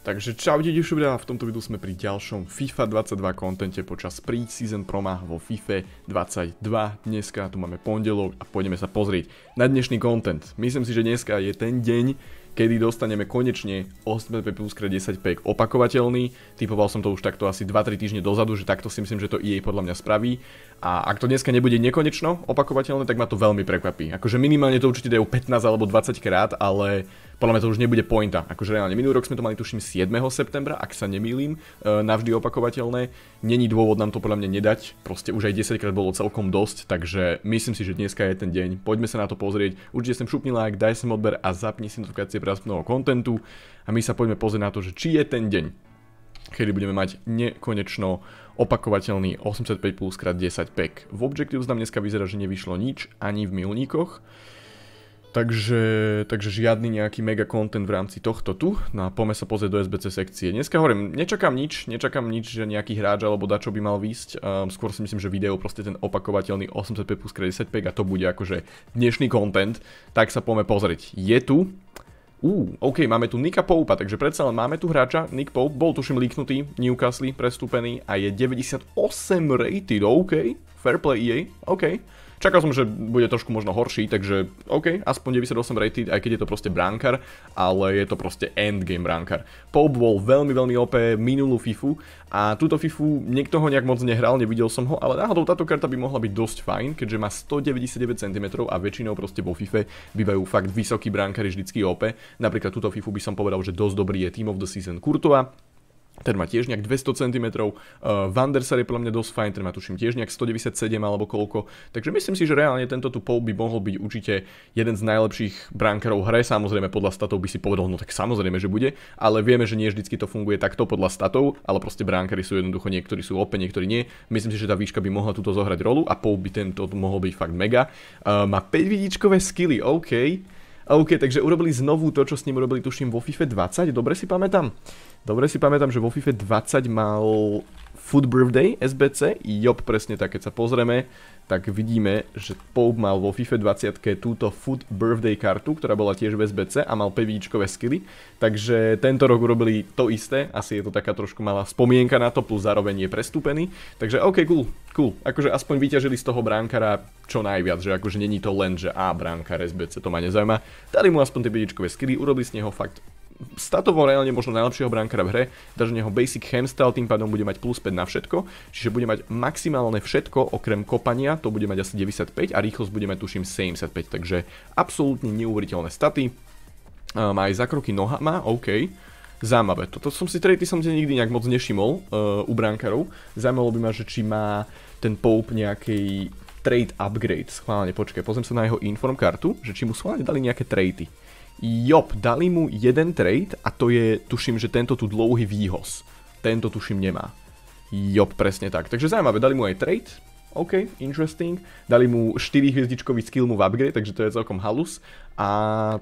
Takže čau čaute a v tomto videu sme pri ďalšom FIFA 22 kontente počas pre-season promách vo FIFA 22. Dneska tu máme pondelok a pôjdeme sa pozrieť na dnešný kontent. Myslím si, že dneska je ten deň, kedy dostaneme konečne 8P plus 10 pack opakovateľný. Typoval som to už takto asi 2-3 týždne dozadu, že takto si myslím, že to EA podľa mňa spraví. A ak to dneska nebude nekonečno opakovateľné, tak ma to veľmi prekvapí. Akože minimálne to určite dajú 15 alebo 20 krát, ale podľa mňa to už nebude pointa. Akože reálne, minulý rok sme to mali tuším 7. septembra, ak sa nemýlim, e, navždy opakovateľné. Není dôvod nám to podľa mňa nedať, proste už aj 10 krát bolo celkom dosť, takže myslím si, že dneska je ten deň. Poďme sa na to pozrieť, určite sem šupni like, daj sem odber a zapni si notifikácie pre aspoň kontentu a my sa poďme pozrieť na to, že či je ten deň kedy budeme mať nekonečno opakovateľný 805 plus x 10 pack. V Objectives nám dneska vyzerá, že nevyšlo nič ani v milníkoch. Takže, takže žiadny nejaký mega content v rámci tohto tu. No a poďme sa pozrieť do SBC sekcie. Dneska hovorím, nečakám nič, nečakám nič, že nejaký hráč alebo dačo by mal výsť. Um, skôr si myslím, že video proste ten opakovateľný 85 plus 10 a to bude akože dnešný content. Tak sa poďme pozrieť. Je tu, Ú, uh, OK, máme tu Nika Poupa, takže predsa len máme tu hráča. Nick Pope bol tuším líknutý, Newcastle prestúpený a je 98 rated, OK. Fair play EA, OK. Čakal som, že bude trošku možno horší, takže OK, aspoň 98 rated, aj keď je to proste brankar, ale je to proste endgame brankar. Pope bol veľmi, veľmi OP minulú FIFU a túto FIFU niekto ho nejak moc nehral, nevidel som ho, ale náhodou táto karta by mohla byť dosť fajn, keďže má 199 cm a väčšinou proste vo FIFE bývajú fakt vysokí brankári vždycky OP. Napríklad túto FIFU by som povedal, že dosť dobrý je Team of the Season Courtois, ten má tiež nejak 200 cm, uh, Vanderser je podľa mňa dosť fajn, ten má tuším tiež nejak 197 alebo koľko, takže myslím si, že reálne tento tu Pope by mohol byť určite jeden z najlepších bránkarov hre, samozrejme podľa statov by si povedal, no tak samozrejme, že bude, ale vieme, že nie vždycky to funguje takto podľa statov, ale proste bránkery sú jednoducho niektorí sú open, niektorí nie, myslím si, že tá výška by mohla túto zohrať rolu a Pope by tento mohol byť fakt mega. Uh, má 5 vidíčkové skily, OK, OK, takže urobili znovu to, čo s ním urobili tuším vo FIFA 20, dobre si pamätám? Dobre si pamätám, že vo FIFA 20 mal Food Birthday SBC, job presne tak, keď sa pozrieme, tak vidíme, že Pope mal vo FIFA 20 túto Food Birthday kartu, ktorá bola tiež v SBC a mal pevíčkové skily, takže tento rok urobili to isté, asi je to taká trošku malá spomienka na to, plus zároveň je prestúpený, takže ok, cool, cool, akože aspoň vyťažili z toho bránkara čo najviac, že akože není to len, že A bránkar SBC, to ma nezaujíma, dali mu aspoň tie pevíčkové skily, urobili z neho fakt statovo reálne možno najlepšieho brankára v hre, takže neho basic hamstyle, tým pádom bude mať plus 5 na všetko, čiže bude mať maximálne všetko okrem kopania, to bude mať asi 95 a rýchlosť bude mať tuším 75, takže absolútne neuveriteľné staty. Má aj zakroky nohama, OK. Zaujímavé, toto som si trejty som si nikdy nejak moc nešimol e, u brankárov. Zaujímalo by ma, že či má ten Pope nejakej trade upgrade, schválne, počkaj, pozriem sa na jeho inform kartu, že či mu schválne dali nejaké trejty, Job, dali mu jeden trade a to je, tuším, že tento tu dlouhý výhos. Tento tuším nemá. Job, presne tak. Takže zaujímavé, dali mu aj trade, OK, interesting. Dali mu 4 hviezdičkový skill mu v upgrade, takže to je celkom halus. A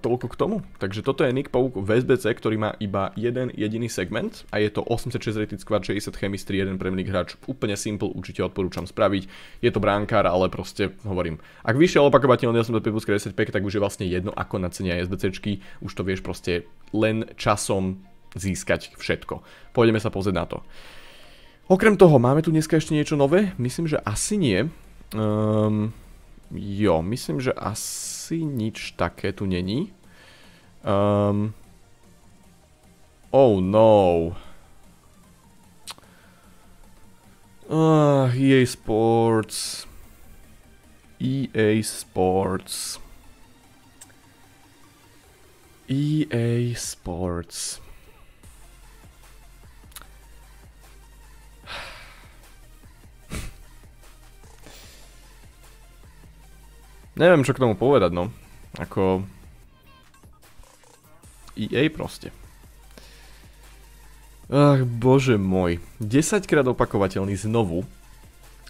toľko k tomu. Takže toto je Nick Pauk v SBC, ktorý má iba jeden jediný segment a je to 86 Rated Squad, 60 Chemistry, jeden Premier hráč. Úplne simple, určite odporúčam spraviť. Je to bránkár, ale proste hovorím. Ak vyšiel opakovateľne 85 tak už je vlastne jedno, ako nacenia SBCčky. Už to vieš proste len časom získať všetko. Pôjdeme sa pozrieť na to. Okrem toho, máme tu dneska ešte niečo nové? Myslím, že asi nie. Ehm, jo, myslím, že asi asi nič také tu není. Um, oh no. Uh, ah, EA Sports. EA Sports. EA Sports. neviem čo k tomu povedať, no. Ako... EA proste. Ach, bože môj. 10 krát opakovateľný znovu.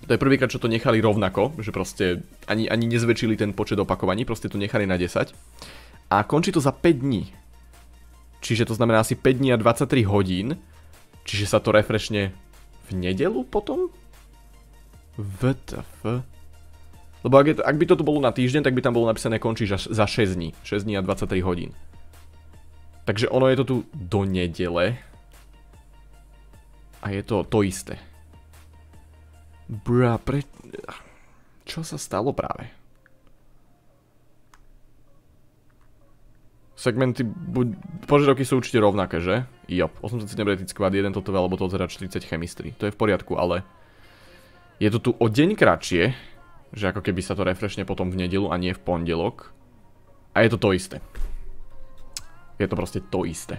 To je prvýkrát, čo to nechali rovnako, že proste ani, ani nezväčšili ten počet opakovaní, proste to nechali na 10. A končí to za 5 dní. Čiže to znamená asi 5 dní a 23 hodín. Čiže sa to refreshne v nedelu potom? WTF? Lebo ak, je to, ak by toto bolo na týždeň, tak by tam bolo napísané končíš až za 6 dní. 6 dní a 23 hodín. Takže ono je to tu do nedele. A je to to isté. Bra, pre... Čo sa stalo práve? Segmenty, buď... požiadavky sú určite rovnaké, že? Jo, 87 Reddit Squad, 1 toto, alebo to odzerať 40 chemistry. To je v poriadku, ale... Je to tu o deň kratšie, že ako keby sa to refreshne potom v nedelu a nie v pondelok. A je to to isté. Je to proste to isté.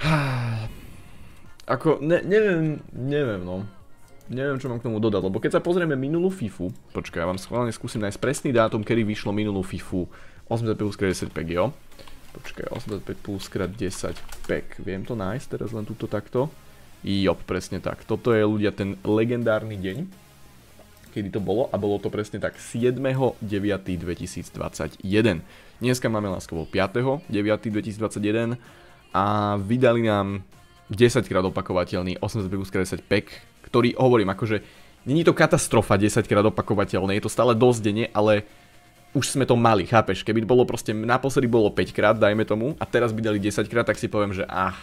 Ako, ne, neviem, neviem no. Neviem, čo mám k tomu dodať, lebo keď sa pozrieme minulú FIFU, počkaj, ja vám schválne skúsim nájsť presný dátum, kedy vyšlo minulú FIFU 85 x 10 pek, jo? Počkaj, 85 plus 10 pek, viem to nájsť teraz len túto takto? Jop, presne tak, toto je ľudia ten legendárny deň kedy to bolo a bolo to presne tak 7.9.2021. Dneska máme láskovo 5.9.2021 a vydali nám 10 krát opakovateľný 800 pack, e ktorý hovorím akože není to katastrofa 10 krát opakovateľné, je to stále dosť denne, ale už sme to mali, chápeš? Keby bolo proste, naposledy bolo 5 krát, dajme tomu, a teraz by dali 10 krát, tak si poviem, že ah,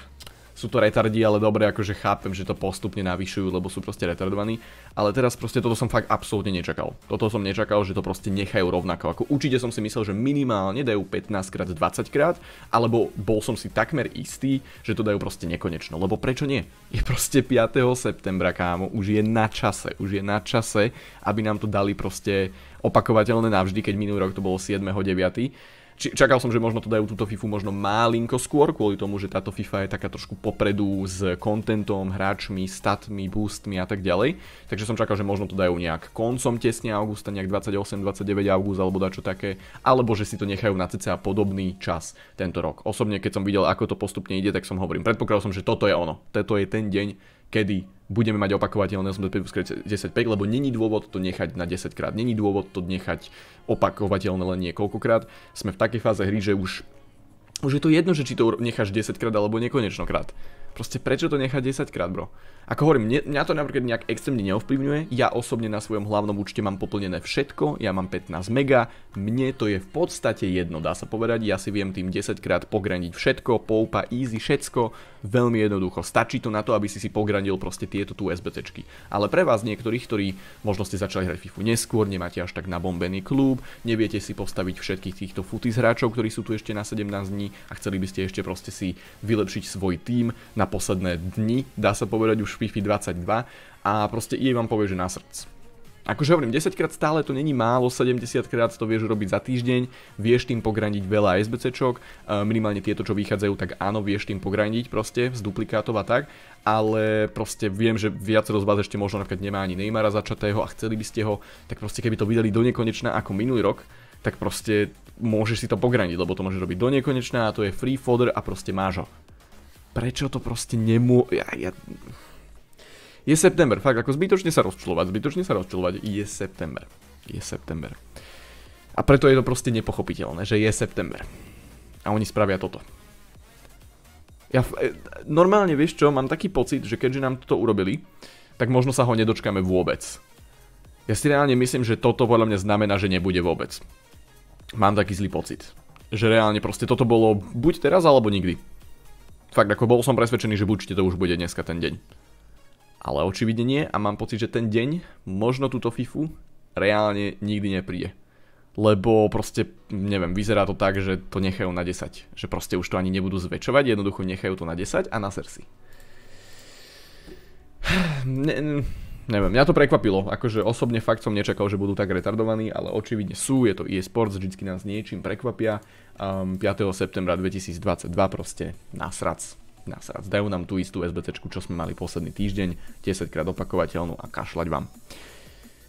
sú to retardi, ale dobre, akože chápem, že to postupne navyšujú, lebo sú proste retardovaní. Ale teraz proste toto som fakt absolútne nečakal. Toto som nečakal, že to proste nechajú rovnako. Ako určite som si myslel, že minimálne dajú 15 krát, 20 krát, alebo bol som si takmer istý, že to dajú proste nekonečno. Lebo prečo nie? Je proste 5. septembra, kámo, už je na čase, už je na čase, aby nám to dali proste opakovateľné navždy, keď minulý rok to bolo 7. 9 čakal som, že možno to dajú túto FIFU možno malinko skôr, kvôli tomu, že táto FIFA je taká trošku popredu s kontentom, hráčmi, statmi, boostmi a tak ďalej. Takže som čakal, že možno to dajú nejak koncom tesne augusta, nejak 28, 29 august alebo dačo také, alebo že si to nechajú na cca podobný čas tento rok. Osobne, keď som videl, ako to postupne ide, tak som hovorím, predpokladal som, že toto je ono, toto je ten deň, kedy budeme mať opakovateľné 85 10 pek, lebo není dôvod to nechať na 10 krát, není dôvod to nechať opakovateľné len niekoľkokrát. Sme v takej fáze hry, že už, už je to jedno, že či to necháš 10 krát alebo nekonečnokrát. krát. Proste prečo to nechať 10 krát, bro? Ako hovorím, mňa to napríklad nejak extrémne neovplyvňuje, ja osobne na svojom hlavnom účte mám poplnené všetko, ja mám 15 mega, mne to je v podstate jedno, dá sa povedať, ja si viem tým 10 krát pograniť všetko, poupa, easy, všetko, veľmi jednoducho, stačí to na to, aby si si pogranil proste tieto tu SBTčky. Ale pre vás niektorých, ktorí možno ste začali hrať FIFU neskôr, nemáte až tak nabombený klub, neviete si postaviť všetkých týchto futis hráčov, ktorí sú tu ešte na 17 dní a chceli by ste ešte proste si vylepšiť svoj tým na na posledné dni, dá sa povedať už v FIFA 22 a proste jej vám povie, že na srdc. Akože hovorím, 10 krát stále to není málo, 70 krát to vieš robiť za týždeň, vieš tým pograndiť veľa SBCčok, e, minimálne tieto, čo vychádzajú, tak áno, vieš tým pograndiť proste z duplikátov a tak, ale proste viem, že viacero z vás ešte možno napríklad nemá ani Neymara začatého a chceli by ste ho, tak proste keby to vydali do nekonečna ako minulý rok, tak proste môžeš si to pograniť, lebo to môžeš robiť do nekonečna a to je free fodder a proste máš ho prečo to proste nemô... Ja, ja... Je september, fakt, ako zbytočne sa rozčulovať, zbytočne sa rozčulovať, je september. Je september. A preto je to proste nepochopiteľné, že je september. A oni spravia toto. Ja e, normálne vieš čo, mám taký pocit, že keďže nám toto urobili, tak možno sa ho nedočkáme vôbec. Ja si reálne myslím, že toto podľa mňa znamená, že nebude vôbec. Mám taký zlý pocit. Že reálne proste toto bolo buď teraz alebo nikdy. Fakt, ako bol som presvedčený, že určite to už bude dneska ten deň. Ale očividne nie a mám pocit, že ten deň, možno túto FIFU, reálne nikdy nepríde. Lebo proste, neviem, vyzerá to tak, že to nechajú na 10. Že proste už to ani nebudú zväčšovať, jednoducho nechajú to na 10 a na sersi. neviem, mňa to prekvapilo. Akože osobne fakt som nečakal, že budú tak retardovaní, ale očividne sú, je to eSports, Sports, vždycky nás niečím prekvapia. Um, 5. septembra 2022 proste nasrac nasrac. Dajú nám tú istú SBC, čo sme mali posledný týždeň, 10 krát opakovateľnú a kašľať vám.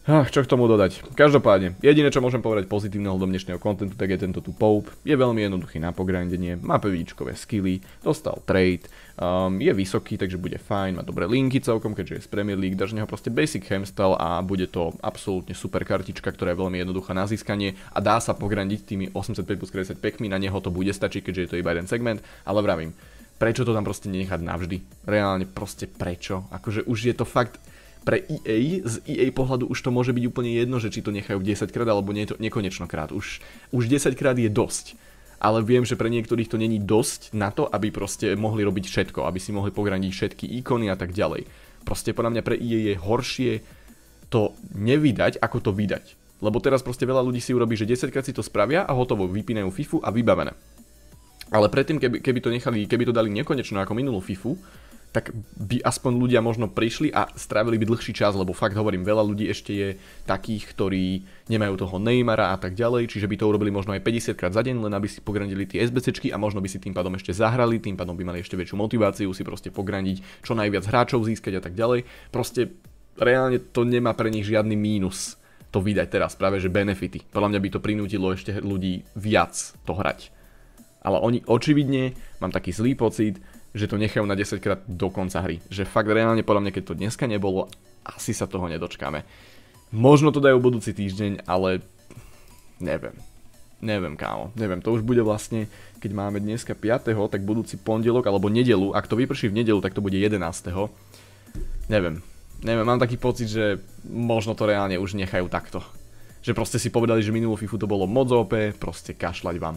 Ach, čo k tomu dodať. Každopádne, jediné čo môžem povedať pozitívne hľadom dnešného kontentu, tak je tento tu Pope. Je veľmi jednoduchý na pogrindenie, má pevíčkové skilly, dostal trade, um, je vysoký, takže bude fajn, má dobré linky celkom, keďže je z Premier League, dáš neho proste basic hamstall a bude to absolútne super kartička, ktorá je veľmi jednoduchá na získanie a dá sa pogrindiť tými 805 plus 30 pekmi, na neho to bude stačiť, keďže je to iba jeden segment, ale vravím, prečo to tam proste nenechať navždy? Reálne proste prečo? Akože už je to fakt pre EA, z EA pohľadu už to môže byť úplne jedno, že či to nechajú 10 krát alebo nie, nekonečno krát. Už, už 10 krát je dosť. Ale viem, že pre niektorých to není dosť na to, aby proste mohli robiť všetko, aby si mohli pograniť všetky ikony a tak ďalej. Proste podľa mňa pre EA je horšie to nevydať, ako to vydať. Lebo teraz proste veľa ľudí si urobí, že 10 krát si to spravia a hotovo, vypínajú FIFU a vybavené. Ale predtým, keby, keby to nechali, keby to dali nekonečno ako minulú FIFU, tak by aspoň ľudia možno prišli a strávili by dlhší čas, lebo fakt hovorím, veľa ľudí ešte je takých, ktorí nemajú toho Neymara a tak ďalej, čiže by to urobili možno aj 50 krát za deň, len aby si pograndili tie SBCčky a možno by si tým pádom ešte zahrali, tým pádom by mali ešte väčšiu motiváciu si proste pograndiť, čo najviac hráčov získať a tak ďalej. Proste reálne to nemá pre nich žiadny mínus to vydať teraz, práve že benefity. Podľa mňa by to prinútilo ešte ľudí viac to hrať. Ale oni očividne, mám taký zlý pocit, že to nechajú na 10 krát do konca hry. Že fakt reálne podľa mňa, keď to dneska nebolo, asi sa toho nedočkáme. Možno to dajú budúci týždeň, ale neviem. Neviem, kámo, neviem, to už bude vlastne, keď máme dneska 5., tak budúci pondelok alebo nedelu, ak to vyprší v nedelu, tak to bude 11. Neviem, neviem, mám taký pocit, že možno to reálne už nechajú takto. Že proste si povedali, že minulú FIFU to bolo moc OP, proste kašľať vám.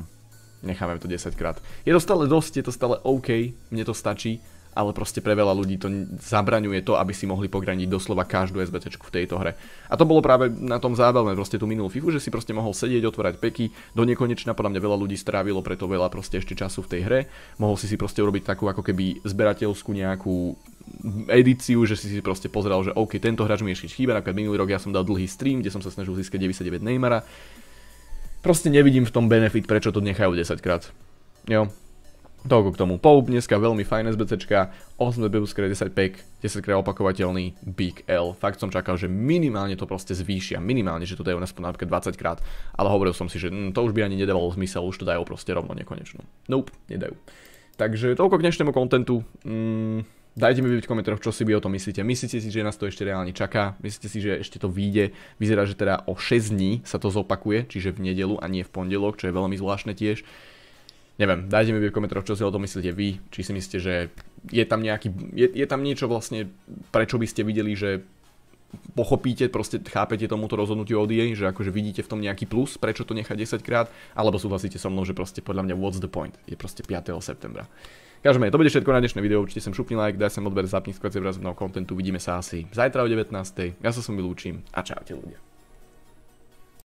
Necháme to 10 krát. Je to stále dosť, je to stále OK, mne to stačí, ale proste pre veľa ľudí to zabraňuje to, aby si mohli pograniť doslova každú SBT v tejto hre. A to bolo práve na tom zábavné, proste tú minulú FIFU, že si proste mohol sedieť, otvárať peky, do nekonečna podľa mňa veľa ľudí strávilo preto veľa proste ešte času v tej hre, mohol si si proste urobiť takú ako keby zberateľskú nejakú edíciu, že si si proste pozeral, že OK, tento hráč mi ešte chýba, napríklad minulý rok ja som dal dlhý stream, kde som sa snažil získať 99 Neymara, Proste nevidím v tom benefit, prečo to nechajú 10 krát. Jo. Toľko k tomu. Poup dneska veľmi fajn SBCčka, 8 debuskrát 10 pack, 10 krát opakovateľný, Big L. Fakt som čakal, že minimálne to proste zvýšia, minimálne, že to dajú naspoň napríklad 20 krát, ale hovoril som si, že hm, to už by ani nedávalo zmysel, už to dajú proste rovno nekonečnú. Nope, nedajú. Takže toľko k dnešnému kontentu. Mm, Dajte mi v komentároch, čo si vy o tom myslíte. Myslíte si, že nás to ešte reálne čaká? Myslíte si, že ešte to vyjde? Vyzerá, že teda o 6 dní sa to zopakuje, čiže v nedelu a nie v pondelok, čo je veľmi zvláštne tiež. Neviem, dajte mi v komentároch, čo si o tom myslíte vy, či si myslíte, že je tam nejaký, je, je tam niečo vlastne, prečo by ste videli, že pochopíte, proste chápete tomuto rozhodnutiu EA, že akože vidíte v tom nejaký plus, prečo to nechať 10 krát, alebo súhlasíte so mnou, že proste podľa mňa what's the point, je proste 5. septembra. Každopádne, to bude všetko na dnešné video, určite sem šupni like, daj sem odber, zapni skôr raz kontentu, vidíme sa asi zajtra o 19. Ja sa som vylúčim a čaute ľudia.